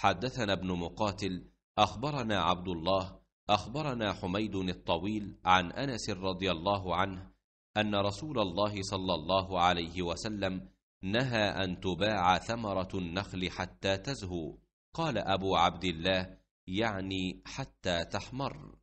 حدثنا ابن مقاتل اخبرنا عبد الله اخبرنا حميد الطويل عن انس رضي الله عنه ان رسول الله صلى الله عليه وسلم نهى ان تباع ثمره النخل حتى تزهو قال ابو عبد الله يعني حتى تحمر